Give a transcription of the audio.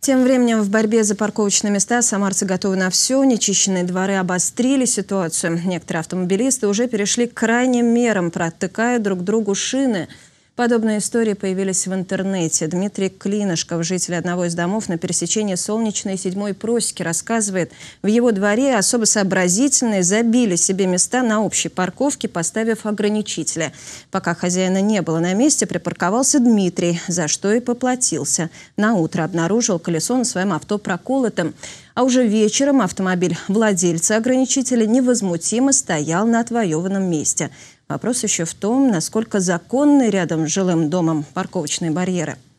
Тем временем в борьбе за парковочные места самарцы готовы на все. Нечищенные дворы обострили ситуацию. Некоторые автомобилисты уже перешли к крайним мерам, протыкая друг другу шины – Подобные истории появились в интернете. Дмитрий Клинышков, житель одного из домов на пересечении Солнечной и Седьмой Просеки, рассказывает, в его дворе особо сообразительные забили себе места на общей парковке, поставив ограничители. Пока хозяина не было на месте, припарковался Дмитрий, за что и поплатился. На утро обнаружил колесо на своем авто проколотым. А уже вечером автомобиль владельца ограничителя невозмутимо стоял на отвоеванном месте. Вопрос еще в том, насколько законны рядом с жилым домом парковочные барьеры –